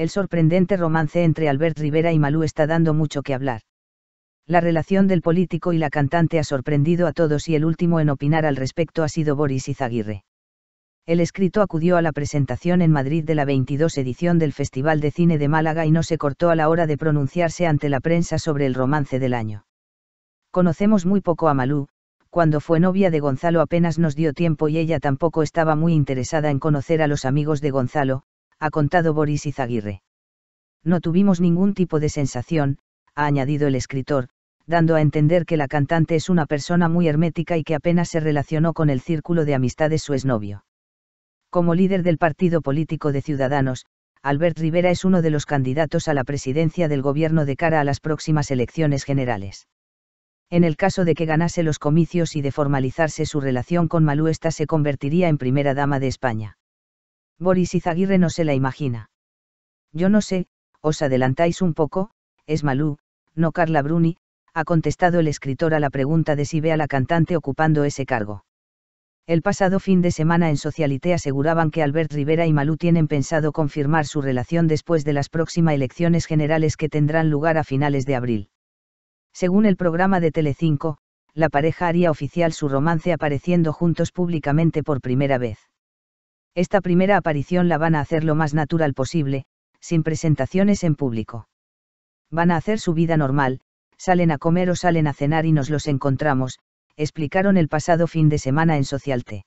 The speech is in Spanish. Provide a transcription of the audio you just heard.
el sorprendente romance entre Albert Rivera y Malú está dando mucho que hablar. La relación del político y la cantante ha sorprendido a todos y el último en opinar al respecto ha sido Boris Izaguirre. El escrito acudió a la presentación en Madrid de la 22 edición del Festival de Cine de Málaga y no se cortó a la hora de pronunciarse ante la prensa sobre el romance del año. Conocemos muy poco a Malú, cuando fue novia de Gonzalo apenas nos dio tiempo y ella tampoco estaba muy interesada en conocer a los amigos de Gonzalo, ha contado Boris Izaguirre. No tuvimos ningún tipo de sensación, ha añadido el escritor, dando a entender que la cantante es una persona muy hermética y que apenas se relacionó con el círculo de amistades su exnovio. Como líder del partido político de Ciudadanos, Albert Rivera es uno de los candidatos a la presidencia del gobierno de cara a las próximas elecciones generales. En el caso de que ganase los comicios y de formalizarse su relación con Malú, se convertiría en primera dama de España. Boris Izaguirre no se la imagina. Yo no sé, os adelantáis un poco, es Malú, no Carla Bruni, ha contestado el escritor a la pregunta de si ve a la cantante ocupando ese cargo. El pasado fin de semana en Socialité aseguraban que Albert Rivera y Malú tienen pensado confirmar su relación después de las próximas elecciones generales que tendrán lugar a finales de abril. Según el programa de Telecinco, la pareja haría oficial su romance apareciendo juntos públicamente por primera vez. Esta primera aparición la van a hacer lo más natural posible, sin presentaciones en público. Van a hacer su vida normal, salen a comer o salen a cenar y nos los encontramos, explicaron el pasado fin de semana en Socialte.